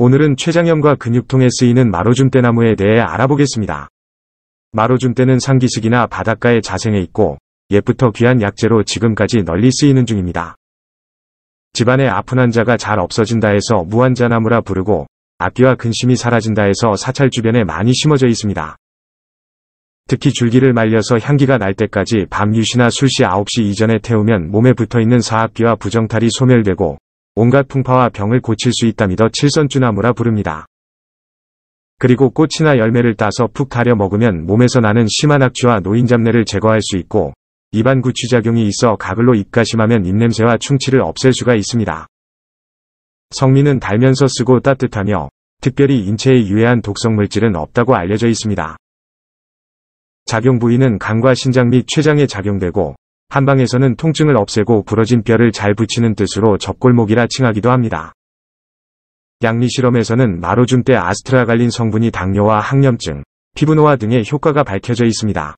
오늘은 췌장염과 근육통에 쓰이는 마로줌대나무에 대해 알아보겠습니다. 마로줌대는 상기식이나 바닷가에 자생해 있고 옛부터 귀한 약재로 지금까지 널리 쓰이는 중입니다. 집안에 아픈 환자가 잘 없어진다 해서 무한자나무라 부르고 악기와 근심이 사라진다 해서 사찰 주변에 많이 심어져 있습니다. 특히 줄기를 말려서 향기가 날 때까지 밤 6시나 술시 9시 이전에 태우면 몸에 붙어있는 사악귀와 부정탈이 소멸되고 온갖 풍파와 병을 고칠 수 있다 믿어 칠선주나무라 부릅니다. 그리고 꽃이나 열매를 따서 푹 가려 먹으면 몸에서 나는 심한 악취와 노인 잡내를 제거할 수 있고 입안 구취작용이 있어 가글로 입가심하면 입냄새와 충치를 없앨 수가 있습니다. 성미는 달면서 쓰고 따뜻하며 특별히 인체에 유해한 독성물질은 없다고 알려져 있습니다. 작용 부위는 간과 신장 및 췌장에 작용되고 한방에서는 통증을 없애고 부러진 뼈를 잘 붙이는 뜻으로 접골목이라 칭하기도 합니다. 양리 실험에서는 마로줌 때 아스트라갈린 성분이 당뇨와 항염증, 피부노화 등의 효과가 밝혀져 있습니다.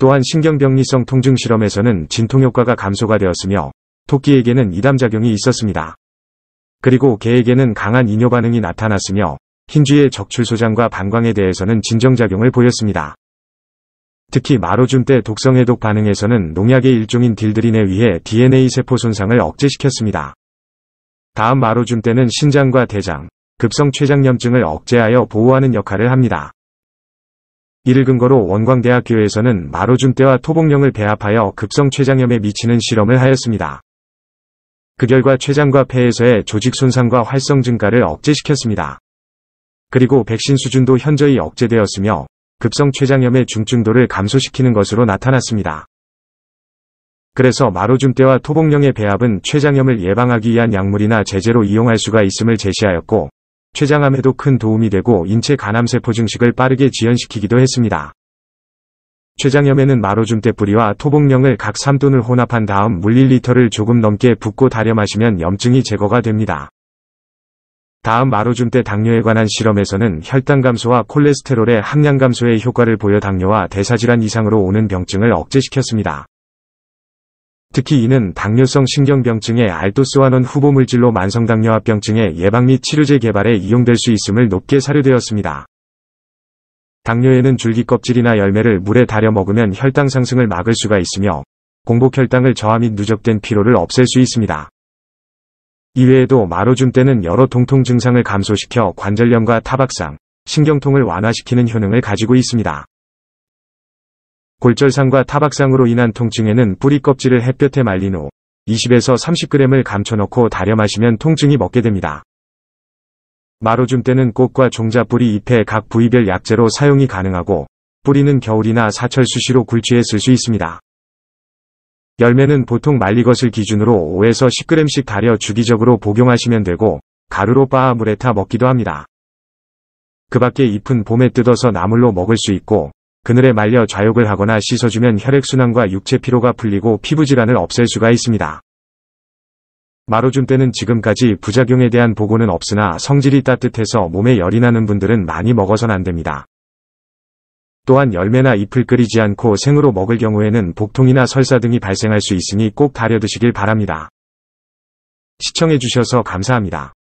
또한 신경병리성 통증 실험에서는 진통효과가 감소가 되었으며 토끼에게는 이담작용이 있었습니다. 그리고 개에게는 강한 이뇨 반응이 나타났으며 흰쥐의 적출소장과 방광에 대해서는 진정작용을 보였습니다. 특히 마로준 때 독성 해독 반응에서는 농약의 일종인 딜드린에 의해 DNA 세포 손상을 억제시켰습니다. 다음 마로준 때는 신장과 대장, 급성 췌장염증을 억제하여 보호하는 역할을 합니다. 이를 근거로 원광대학교에서는 마로준 때와 토복령을 배합하여 급성 췌장염에 미치는 실험을 하였습니다. 그 결과 췌장과 폐에서의 조직 손상과 활성 증가를 억제시켰습니다. 그리고 백신 수준도 현저히 억제되었으며 급성 췌장염의 중증도를 감소시키는 것으로 나타났습니다. 그래서 마로줌대와 토복령의 배합은 췌장염을 예방하기 위한 약물이나 제재로 이용할 수가 있음을 제시하였고 췌장암에도 큰 도움이 되고 인체 간암세포 증식을 빠르게 지연시키기도 했습니다. 췌장염에는 마로줌대 뿌리와 토복령을 각 3돈을 혼합한 다음 물1리터를 조금 넘게 붓고 달여 마시면 염증이 제거가 됩니다. 다음 마루줌 때 당뇨에 관한 실험에서는 혈당 감소와 콜레스테롤의 함량 감소의 효과를 보여 당뇨와 대사질환 이상으로 오는 병증을 억제시켰습니다. 특히 이는 당뇨성 신경병증의 알토스완원 후보 물질로 만성당뇨합병증의 예방 및 치료제 개발에 이용될 수 있음을 높게 사료되었습니다. 당뇨에는 줄기 껍질이나 열매를 물에 달여 먹으면 혈당 상승을 막을 수가 있으며 공복 혈당을 저하 및 누적된 피로를 없앨 수 있습니다. 이외에도 마로줌 때는 여러 통통 증상을 감소시켜 관절염과 타박상, 신경통을 완화시키는 효능을 가지고 있습니다. 골절상과 타박상으로 인한 통증에는 뿌리 껍질을 햇볕에 말린 후 20에서 30g을 감춰놓고 다려 마시면 통증이 먹게 됩니다. 마로줌 때는 꽃과 종자 뿌리 잎의 각 부위별 약재로 사용이 가능하고 뿌리는 겨울이나 사철 수시로 굴지에 쓸 수 있습니다. 열매는 보통 말리 것을 기준으로 5에서 10g씩 다려 주기적으로 복용하시면 되고 가루로 빻아 물에 타 먹기도 합니다. 그 밖에 잎은 봄에 뜯어서 나물로 먹을 수 있고 그늘에 말려 좌욕을 하거나 씻어주면 혈액순환과 육체 피로가 풀리고 피부질환을 없앨 수가 있습니다. 마로준 때는 지금까지 부작용에 대한 보고는 없으나 성질이 따뜻해서 몸에 열이 나는 분들은 많이 먹어선 안됩니다. 또한 열매나 잎을 끓이지 않고 생으로 먹을 경우에는 복통이나 설사 등이 발생할 수 있으니 꼭 가려 드시길 바랍니다. 시청해주셔서 감사합니다.